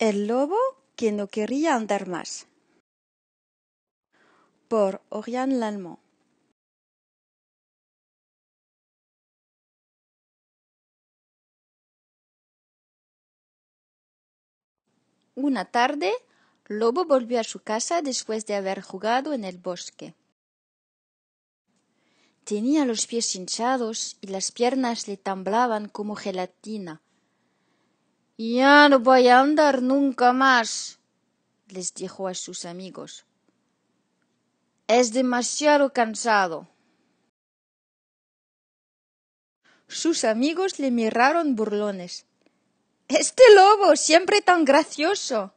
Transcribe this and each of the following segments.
El lobo que no quería andar más. Por Oriane Lalmont. Una tarde, Lobo volvió a su casa después de haber jugado en el bosque. Tenía los pies hinchados y las piernas le temblaban como gelatina. Ya no voy a andar nunca más, les dijo a sus amigos. Es demasiado cansado. Sus amigos le miraron burlones. Este lobo, siempre tan gracioso.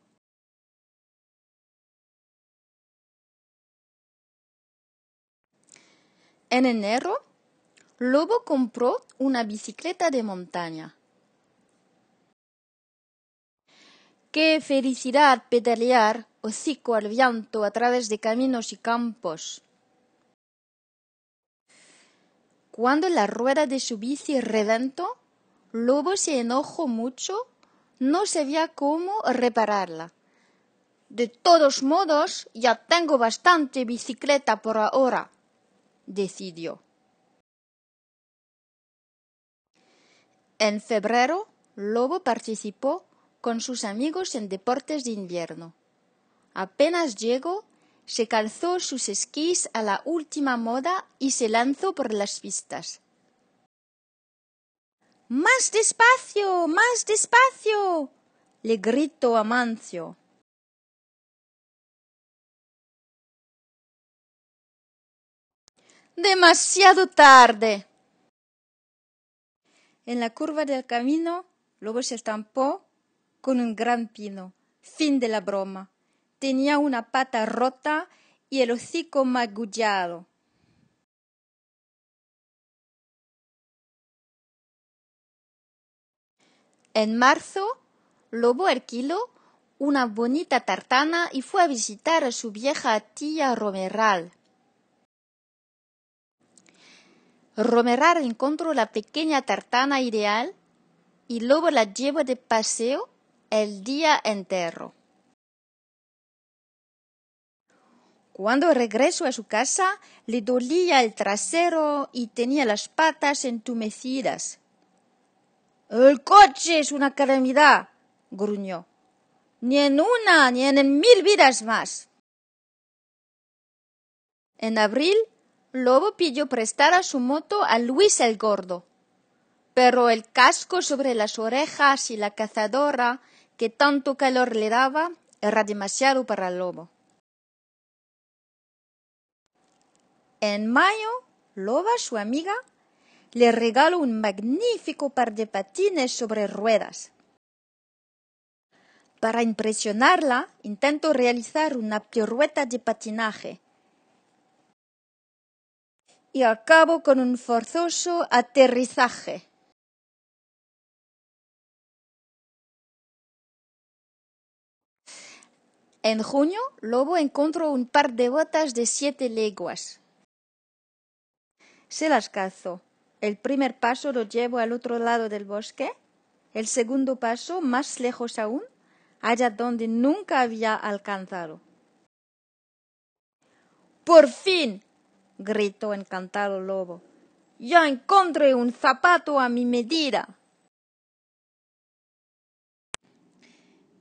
En enero, Lobo compró una bicicleta de montaña. Qué felicidad pedalear, hocico al viento a través de caminos y campos. Cuando la rueda de su bici reventó, Lobo se enojó mucho, no sabía cómo repararla. De todos modos, ya tengo bastante bicicleta por ahora, decidió. En febrero, Lobo participó con sus amigos en deportes de invierno. Apenas llegó, se calzó sus esquís a la última moda y se lanzó por las pistas. Más despacio, más despacio, le gritó Amancio. Demasiado tarde. En la curva del camino, luego se estampó con un gran pino. Fin de la broma. Tenía una pata rota y el hocico magullado. En marzo, Lobo alquiló una bonita tartana y fue a visitar a su vieja tía Romeral. Romeral encontró la pequeña tartana ideal y Lobo la lleva de paseo el día entero. Cuando regresó a su casa, le dolía el trasero y tenía las patas entumecidas. El coche es una calamidad, gruñó. Ni en una, ni en mil vidas más. En abril, Lobo pidió prestar a su moto a Luis el Gordo. Pero el casco sobre las orejas y la cazadora que tanto calor le daba era demasiado para el lobo. En mayo, Loba, su amiga, le regaló un magnífico par de patines sobre ruedas. Para impresionarla, intento realizar una pirueta de patinaje y acabo con un forzoso aterrizaje. En junio, Lobo encontró un par de botas de siete leguas. Se las cazó. El primer paso lo llevó al otro lado del bosque, el segundo paso más lejos aún, allá donde nunca había alcanzado. Por fin, gritó encantado Lobo, ya encontré un zapato a mi medida.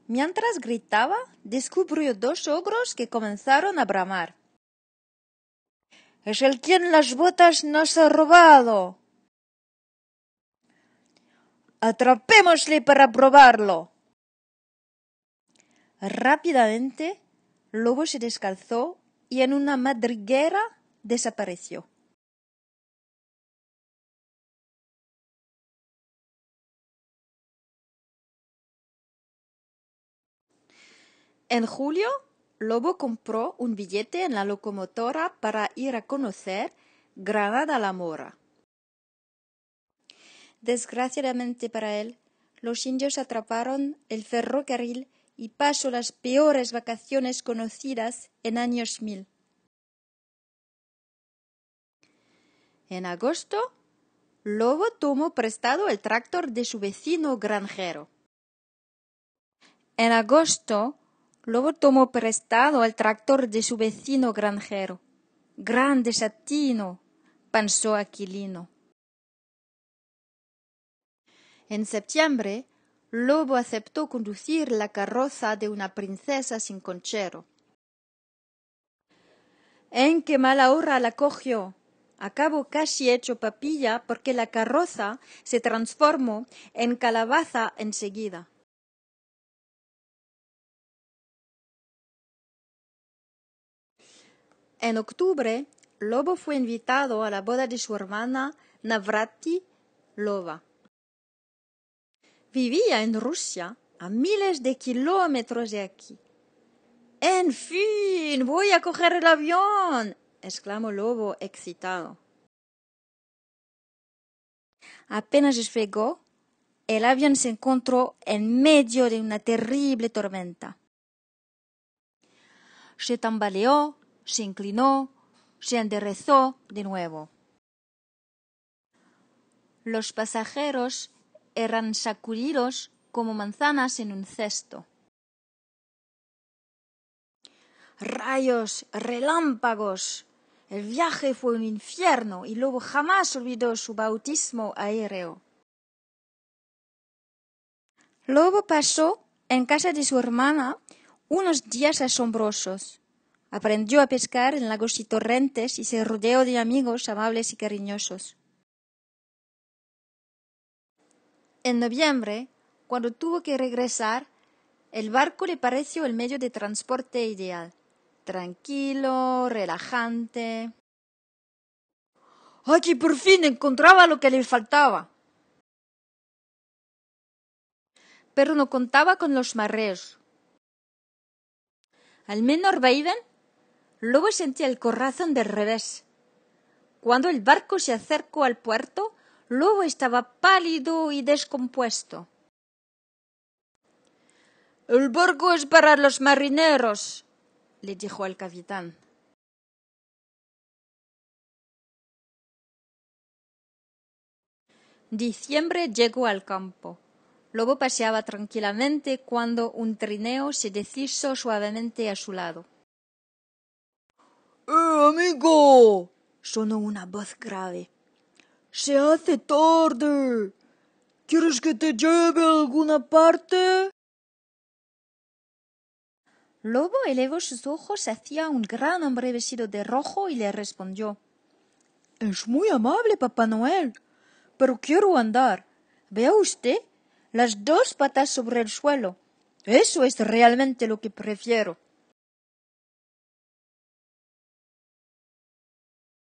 Mientras gritaba, descubrió dos ogros que comenzaron a bramar. Es el quien las botas nos ha robado. Atrapémosle para probarlo. Rápidamente, Lobo se descalzó y en una madriguera desapareció. En julio, Lobo compró un billete en la locomotora para ir a conocer Granada la Mora. Desgraciadamente para él, los indios atraparon el ferrocarril y pasó las peores vacaciones conocidas en años mil. En agosto, Lobo tomó prestado el tractor de su vecino granjero. En agosto, Lobo tomó prestado al tractor de su vecino granjero. Gran desatino, pensó Aquilino. En septiembre, Lobo aceptó conducir la carroza de una princesa sin conchero. En qué mala hora la cogió. Acabo casi hecho papilla porque la carroza se transformó en calabaza enseguida. En octubre, Lobo fue invitado a la boda de su hermana Navrati Lova. Vivía en Rusia, a miles de kilómetros de aquí. En fin, voy a coger el avión, exclamó Lobo excitado. Apenas despegó, el avión se encontró en medio de una terrible tormenta. Se tambaleó, se inclinó, se enderezó de nuevo. Los pasajeros eran sacudidos como manzanas en un cesto. Rayos, relámpagos. El viaje fue un infierno y Lobo jamás olvidó su bautismo aéreo. Lobo pasó en casa de su hermana unos días asombrosos. Aprendió a pescar en lagos y torrentes y se rodeó de amigos amables y cariñosos. En noviembre, cuando tuvo que regresar, el barco le pareció el medio de transporte ideal, tranquilo, relajante. Aquí por fin encontraba lo que le faltaba. Pero no contaba con los marreos. Al menos Luego sentía el corazón de revés. Cuando el barco se acercó al puerto, Lobo estaba pálido y descompuesto. El barco es para los marineros, le dijo el capitán. Diciembre llegó al campo. Lobo paseaba tranquilamente cuando un trineo se deshizo suavemente a su lado amigo, sonó una voz grave. Se hace tarde. ¿Quieres que te lleve a alguna parte? Lobo elevó sus ojos hacia un gran hombre vestido de rojo y le respondió Es muy amable, Papá Noel, pero quiero andar. ¿Vea usted? Las dos patas sobre el suelo. Eso es realmente lo que prefiero.